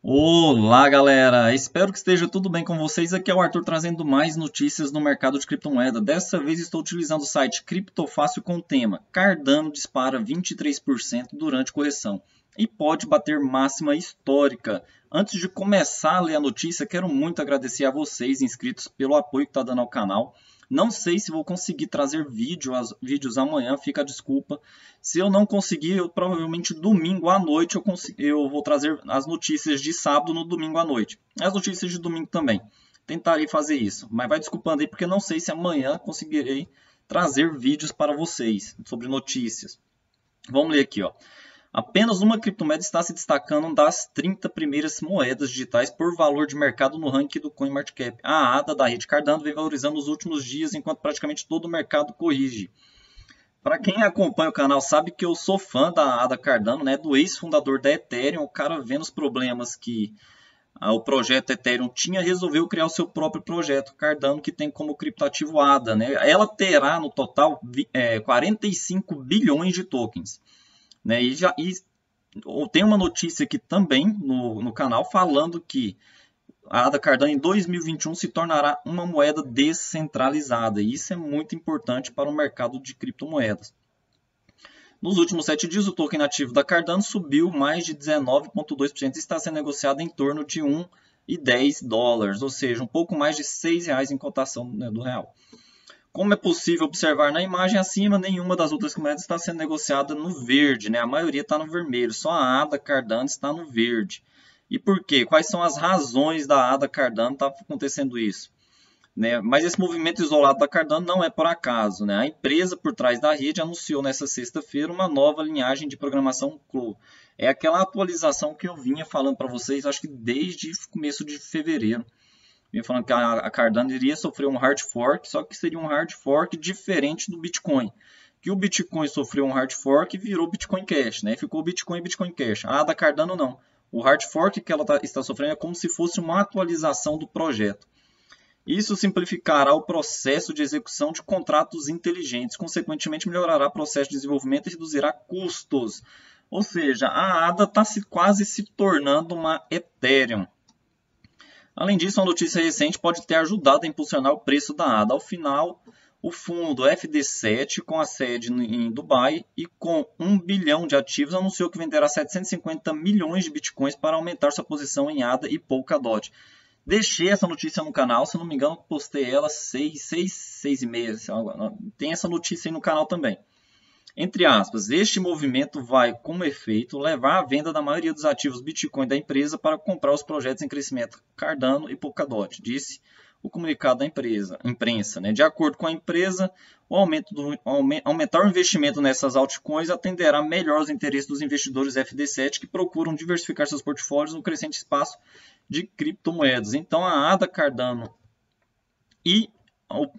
Olá, galera! Espero que esteja tudo bem com vocês. Aqui é o Arthur trazendo mais notícias no mercado de criptomoeda. Dessa vez estou utilizando o site Criptofácil com o tema Cardano dispara 23% durante correção e pode bater máxima histórica. Antes de começar a ler a notícia, quero muito agradecer a vocês inscritos pelo apoio que está dando ao canal. Não sei se vou conseguir trazer vídeo, as, vídeos amanhã, fica a desculpa. Se eu não conseguir, eu provavelmente domingo à noite eu, eu vou trazer as notícias de sábado no domingo à noite. As notícias de domingo também. Tentarei fazer isso, mas vai desculpando aí porque não sei se amanhã conseguirei trazer vídeos para vocês sobre notícias. Vamos ler aqui, ó. Apenas uma criptomoeda está se destacando das 30 primeiras moedas digitais por valor de mercado no ranking do CoinMarketCap. A ADA da rede Cardano vem valorizando nos últimos dias, enquanto praticamente todo o mercado corrige. Para quem acompanha o canal sabe que eu sou fã da Ada Cardano, né, do ex-fundador da Ethereum, o cara vendo os problemas que ah, o projeto Ethereum tinha, resolveu criar o seu próprio projeto Cardano, que tem como criptativo ADA. Né? Ela terá no total é, 45 eh, bilhões de tokens. Né? E, já, e tem uma notícia aqui também no, no canal falando que a ADA Cardano em 2021 se tornará uma moeda descentralizada. E isso é muito importante para o mercado de criptomoedas. Nos últimos sete dias, o token nativo da Cardano subiu mais de 19,2% e está sendo negociado em torno de 1,10 dólares, ou seja, um pouco mais de R$ 6,00 em cotação né, do real. Como é possível observar na imagem acima, nenhuma das outras moedas está sendo negociada no verde, né? A maioria está no vermelho, só a ADA Cardano está no verde. E por quê? Quais são as razões da ADA Cardano estar tá acontecendo isso? Né? Mas esse movimento isolado da Cardano não é por acaso, né? A empresa por trás da rede anunciou nesta sexta-feira uma nova linhagem de programação CLO. É aquela atualização que eu vinha falando para vocês, acho que desde começo de fevereiro vinha falando que a Cardano iria sofrer um hard fork, só que seria um hard fork diferente do Bitcoin. Que o Bitcoin sofreu um hard fork e virou Bitcoin Cash, né? Ficou Bitcoin e Bitcoin Cash. A ah, da Cardano não. O hard fork que ela tá, está sofrendo é como se fosse uma atualização do projeto. Isso simplificará o processo de execução de contratos inteligentes, consequentemente melhorará o processo de desenvolvimento e reduzirá custos. Ou seja, a ADA está se, quase se tornando uma Ethereum. Além disso, uma notícia recente pode ter ajudado a impulsionar o preço da ADA. Ao final, o fundo FD7, com a sede em Dubai e com 1 bilhão de ativos, anunciou que venderá 750 milhões de bitcoins para aumentar sua posição em ADA e Polkadot. Deixei essa notícia no canal, se não me engano, postei ela 6, 6, 6 e meia. Tem essa notícia aí no canal também. Entre aspas, este movimento vai, como efeito, levar a venda da maioria dos ativos Bitcoin da empresa para comprar os projetos em crescimento Cardano e Polkadot, disse o comunicado da empresa, imprensa. Né? De acordo com a empresa, o aumento do, aumentar o investimento nessas altcoins atenderá melhor os interesses dos investidores FD7 que procuram diversificar seus portfólios no crescente espaço de criptomoedas. Então, a ADA Cardano e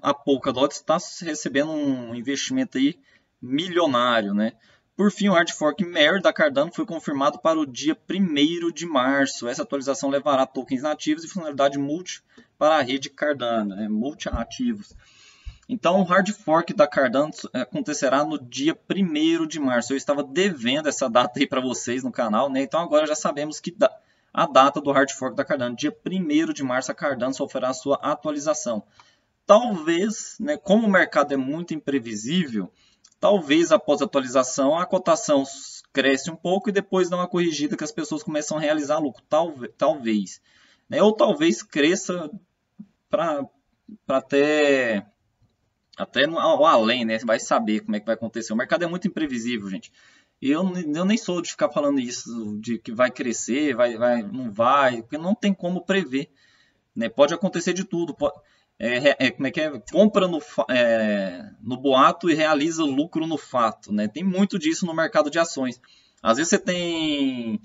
a Polkadot está recebendo um investimento aí milionário, né? Por fim, o hard fork maior da Cardano foi confirmado para o dia 1 de março. Essa atualização levará tokens nativos e funcionalidade multi para a rede Cardano, né? multi-ativos. Então, o hard fork da Cardano é, acontecerá no dia 1 de março. Eu estava devendo essa data aí para vocês no canal, né? Então, agora já sabemos que a data do hard fork da Cardano. Dia 1 de março, a Cardano sofrerá a sua atualização. Talvez, né, como o mercado é muito imprevisível, Talvez após a atualização a cotação cresce um pouco e depois dá uma corrigida que as pessoas começam a realizar lucro. Talvez. talvez né? Ou talvez cresça para até, até ao além, né? Você vai saber como é que vai acontecer. O mercado é muito imprevisível, gente. Eu, eu nem sou de ficar falando isso, de que vai crescer, vai, vai, não vai, porque não tem como prever. Né? Pode acontecer de tudo. Pode é, é, como é que é? Compra no, é, no boato e realiza lucro no fato, né? Tem muito disso no mercado de ações. Às vezes você tem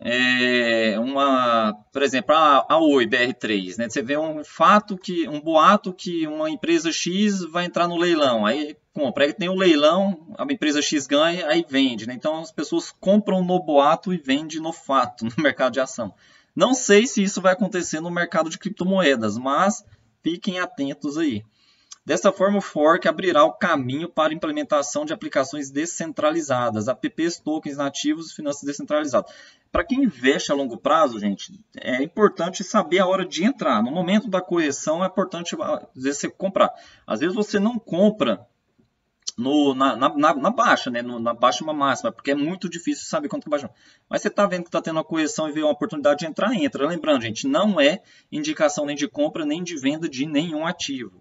é, uma, por exemplo, a, a Oi BR3, né? Você vê um fato que, um boato que uma empresa X vai entrar no leilão, aí compra, aí tem o um leilão, a empresa X ganha, aí vende, né? Então as pessoas compram no boato e vendem no fato, no mercado de ação. Não sei se isso vai acontecer no mercado de criptomoedas, mas Fiquem atentos aí. Dessa forma, o fork abrirá o caminho para a implementação de aplicações descentralizadas, apps, tokens nativos e finanças descentralizadas. Para quem investe a longo prazo, gente, é importante saber a hora de entrar. No momento da correção, é importante ah, às vezes, você comprar. Às vezes você não compra no, na, na, na, baixa, né? No, na baixa é uma máxima, porque é muito difícil saber quanto que baixou. Mas você está vendo que está tendo uma correção e vê uma oportunidade de entrar, entra. Lembrando, gente, não é indicação nem de compra, nem de venda de nenhum ativo.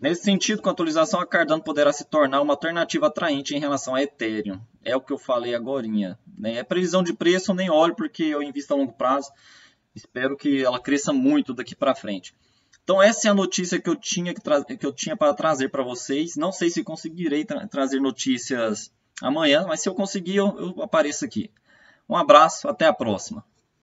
Nesse sentido, com a atualização, a Cardano poderá se tornar uma alternativa atraente em relação a Ethereum. É o que eu falei agora. Né? É previsão de preço, nem olho porque eu invisto a longo prazo. Espero que ela cresça muito daqui para frente. Então essa é a notícia que eu tinha, que, eu tinha para trazer para vocês. Não sei se conseguirei tra trazer notícias amanhã, mas se eu conseguir, eu, eu apareço aqui. Um abraço, até a próxima.